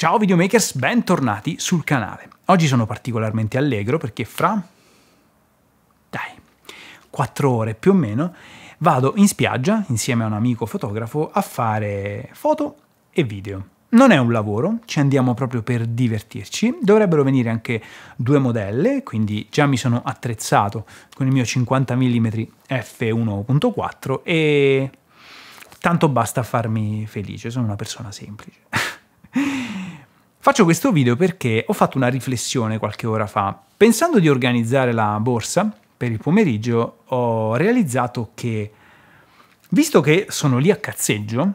Ciao videomakers, bentornati sul canale. Oggi sono particolarmente allegro perché fra... dai, 4 ore più o meno vado in spiaggia insieme a un amico fotografo a fare foto e video. Non è un lavoro, ci andiamo proprio per divertirci. Dovrebbero venire anche due modelle, quindi già mi sono attrezzato con il mio 50 mm f1.4 e tanto basta farmi felice, sono una persona semplice. Faccio questo video perché ho fatto una riflessione qualche ora fa. Pensando di organizzare la borsa per il pomeriggio, ho realizzato che, visto che sono lì a cazzeggio,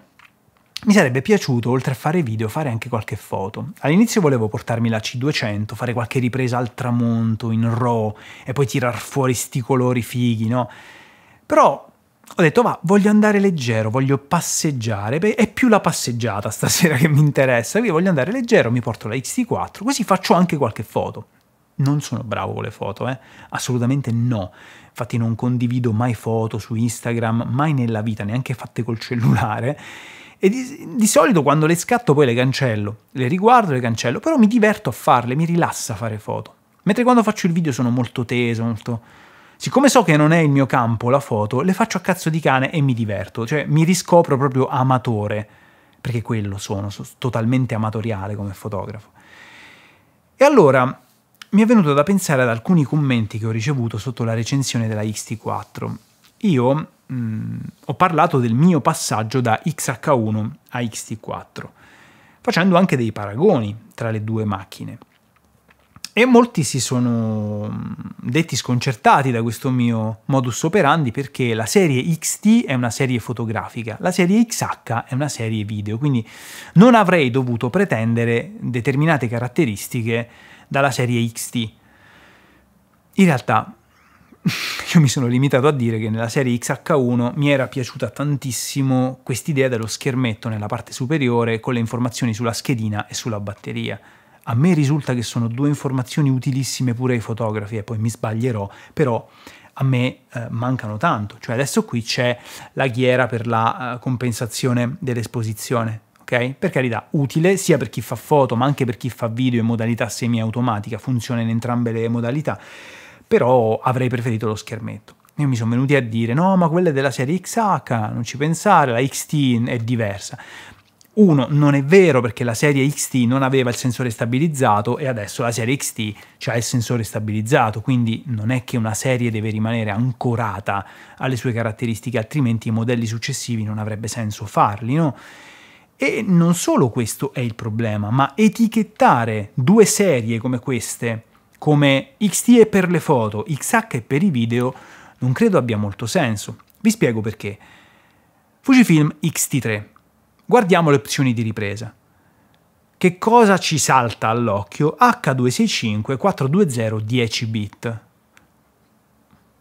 mi sarebbe piaciuto, oltre a fare video, fare anche qualche foto. All'inizio volevo portarmi la C200, fare qualche ripresa al tramonto, in RAW, e poi tirar fuori sti colori fighi, no? Però ho detto va, voglio andare leggero, voglio passeggiare, Beh, è più la passeggiata stasera che mi interessa, quindi voglio andare leggero, mi porto la xt 4 così faccio anche qualche foto. Non sono bravo con le foto, eh? assolutamente no. Infatti non condivido mai foto su Instagram, mai nella vita, neanche fatte col cellulare. E di, di, solito quando le scatto poi le cancello, le riguardo, e le cancello, però mi diverto a farle, mi rilassa fare foto. Mentre quando faccio il video sono molto teso, molto Siccome so che non è il mio campo la foto, le faccio a cazzo di cane e mi diverto, cioè mi riscopro proprio amatore, perché quello sono, sono totalmente amatoriale come fotografo. E allora mi è venuto da pensare ad alcuni commenti che ho ricevuto sotto la recensione della XT4. Io mh, mm, ho parlato del mio passaggio da XH1 a XT4, facendo anche dei paragoni tra le due macchine. E molti si sono detti sconcertati da questo mio modus operandi perché la serie XT è una serie fotografica, la serie XH è una serie video, quindi non avrei dovuto pretendere determinate caratteristiche dalla serie XT. In realtà io mi sono limitato a dire che nella serie XH1 mi era piaciuta tantissimo quest'idea dello schermetto nella parte superiore con le informazioni sulla schedina e sulla batteria. A me risulta che sono due informazioni utilissime pure ai fotografi e poi mi sbaglierò, però a me eh, mancano tanto, cioè adesso qui c'è la ghiera per la uh, compensazione dell'esposizione, Okay? Per carità, utile sia per chi fa foto, ma anche per chi fa video in modalità semiautomatica, funziona in entrambe le modalità, però avrei preferito lo schermetto. Io mi sono venuti a dire, no, ma quella è della serie XH, non ci pensare, la XT è diversa. 1 non è vero perché la serie XT non aveva il sensore stabilizzato e adesso la serie XT ha il sensore stabilizzato, quindi non è che una serie deve rimanere ancorata alle sue caratteristiche, altrimenti i modelli successivi non avrebbe senso farli, no? E non solo questo è il problema, ma etichettare due serie come queste, come XT è per le foto, XH è per i video, non credo abbia molto senso. Vi spiego perché. Fujifilm XT3 Guardiamo le opzioni di ripresa. Che cosa ci salta all'occhio? H265 420 10 bit.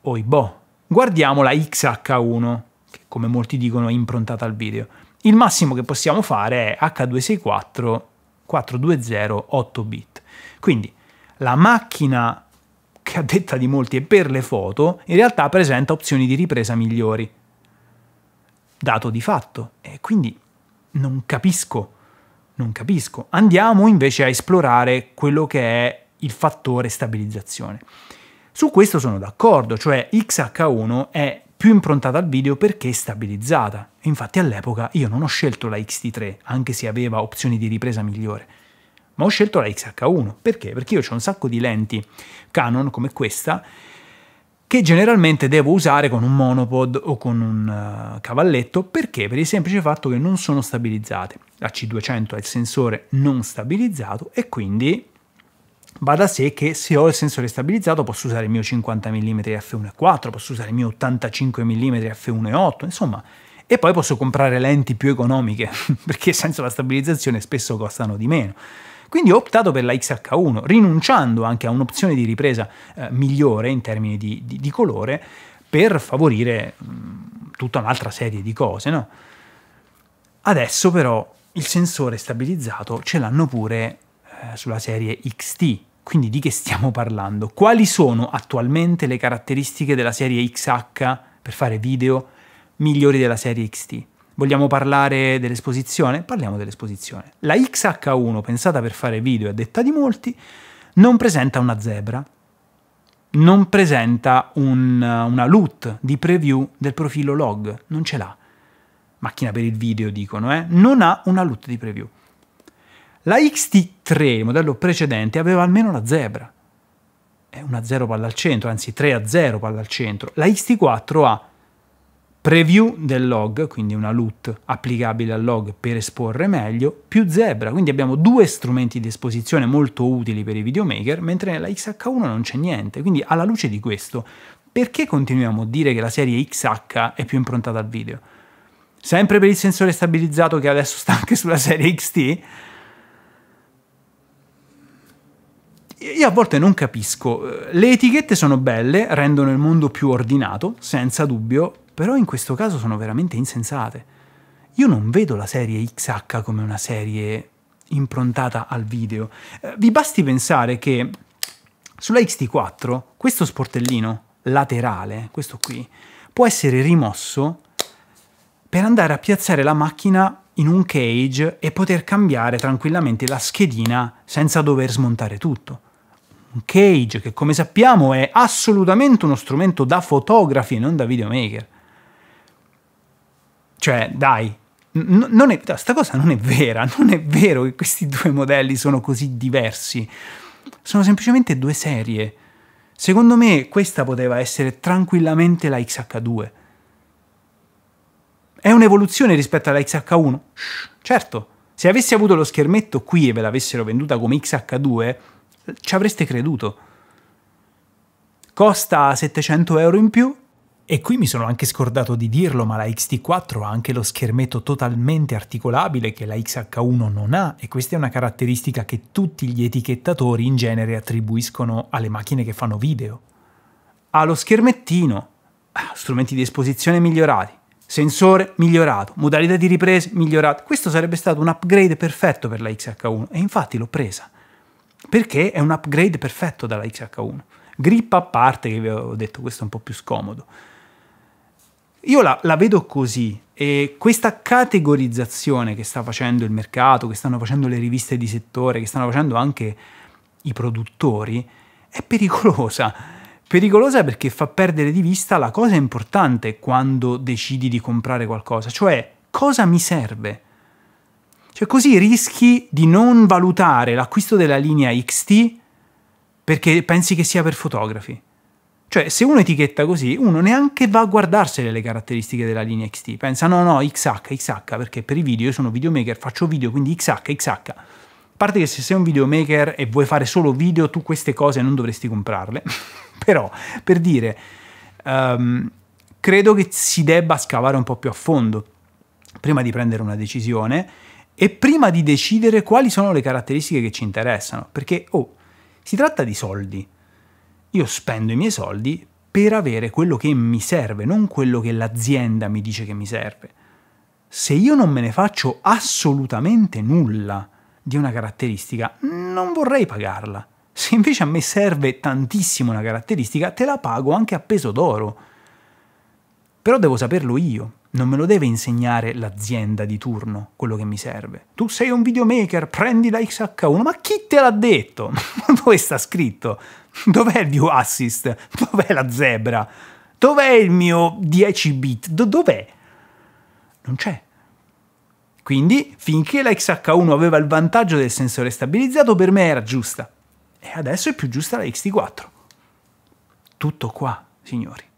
Oi boh. Guardiamo la XH1, che come molti dicono è improntata al video. Il massimo che possiamo fare è H264 420 8 bit. Quindi la macchina che a detta di molti è per le foto, in realtà presenta opzioni di ripresa migliori. Dato di fatto. E quindi non capisco, non capisco. Andiamo invece a esplorare quello che è il fattore stabilizzazione. Su questo sono d'accordo, cioè XH1 è più improntata al video perché è stabilizzata. Infatti all'epoca io non ho scelto la XT3, anche se aveva opzioni di ripresa migliore, ma ho scelto la XH1. Perché? Perché io ho un sacco di lenti Canon come questa che generalmente devo usare con un monopod o con un uh, cavalletto perché per il semplice fatto che non sono stabilizzate. La C200 ha il sensore non stabilizzato e quindi va da sé che se ho il sensore stabilizzato posso usare il mio 50 mm f1.4, posso usare il mio 85 mm f1.8, insomma, e poi posso comprare lenti più economiche perché senza la stabilizzazione spesso costano di meno. Quindi ho optato per la XH1, rinunciando anche a un'opzione di ripresa eh, migliore in termini di, di, di colore per favorire mh, mm, tutta un'altra serie di cose. No? Adesso però il sensore stabilizzato ce l'hanno pure eh, sulla serie XT, quindi di che stiamo parlando? Quali sono attualmente le caratteristiche della serie XH per fare video migliori della serie XT? Vogliamo parlare dell'esposizione? Parliamo dell'esposizione. La XH1, pensata per fare video a detta di molti, non presenta una zebra, non presenta un, una loot di preview del profilo log, non ce l'ha. Macchina per il video dicono, eh? Non ha una loot di preview. La XT3, il modello precedente, aveva almeno la zebra. È una 0 palla al centro, anzi 3 a 0 palla al centro. La XT4 ha preview del log, quindi una loot applicabile al log per esporre meglio, più Zebra, quindi abbiamo due strumenti di esposizione molto utili per i videomaker, mentre nella XH1 non c'è niente, quindi alla luce di questo, perché continuiamo a dire che la serie XH è più improntata al video? Sempre per il sensore stabilizzato che adesso sta anche sulla serie XT? Io a volte non capisco, le etichette sono belle, rendono il mondo più ordinato, senza dubbio, però in questo caso sono veramente insensate. Io non vedo la serie XH come una serie improntata al video. Eh, vi basti pensare che sulla XT4 questo sportellino laterale, questo qui, può essere rimosso per andare a piazzare la macchina in un cage e poter cambiare tranquillamente la schedina senza dover smontare tutto. Un cage che come sappiamo è assolutamente uno strumento da fotografi e non da videomaker. Cioè, dai, non è, sta cosa non è vera, non è vero che questi due modelli sono così diversi. Sono semplicemente due serie. Secondo me questa poteva essere tranquillamente la XH2. È un'evoluzione rispetto alla XH1? certo, se avessi avuto lo schermetto qui e ve l'avessero venduta come XH2, ci avreste creduto. Costa 700 euro in più, e qui mi sono anche scordato di dirlo, ma la XT4 ha anche lo schermetto totalmente articolabile che la XH1 non ha e questa è una caratteristica che tutti gli etichettatori in genere attribuiscono alle macchine che fanno video. Ha lo schermettino, ah, strumenti di esposizione migliorati, sensore migliorato, modalità di riprese migliorato. Questo sarebbe stato un upgrade perfetto per la XH1 e infatti l'ho presa, perché è un upgrade perfetto dalla XH1. Grip a parte che vi avevo detto questo è un po' più scomodo. Io la, la vedo così, e questa categorizzazione che sta facendo il mercato, che stanno facendo le riviste di settore, che stanno facendo anche i produttori, è pericolosa. Pericolosa perché fa perdere di vista la cosa importante quando decidi di comprare qualcosa, cioè cosa mi serve. Cioè così rischi di non valutare l'acquisto della linea XT perché pensi che sia per fotografi. Cioè, se uno etichetta così, uno neanche va a guardarsele le caratteristiche della linea XT. Pensa, no, no, XH, XH, perché per i video io sono videomaker, faccio video, quindi XH, XH. A parte che se sei un videomaker e vuoi fare solo video, tu queste cose non dovresti comprarle. Però, per dire, um, credo che si debba scavare un po' più a fondo prima di prendere una decisione e prima di decidere quali sono le caratteristiche che ci interessano. Perché, oh, si tratta di soldi io spendo i miei soldi per avere quello che mi serve, non quello che l'azienda mi dice che mi serve. Se io non me ne faccio assolutamente nulla di una caratteristica, non vorrei pagarla. Se invece a me serve tantissimo una caratteristica, te la pago anche a peso d'oro però devo saperlo io, non me lo deve insegnare l'azienda di turno, quello che mi serve. Tu sei un videomaker, prendi la XH1, ma chi te l'ha detto? Dove sta scritto? Dov'è il view assist? Dov'è la zebra? Dov'è il mio 10 bit? dov'è? Non c'è. Quindi, finché la XH1 aveva il vantaggio del sensore stabilizzato, per me era giusta. E adesso è più giusta la XT4. Tutto qua, signori.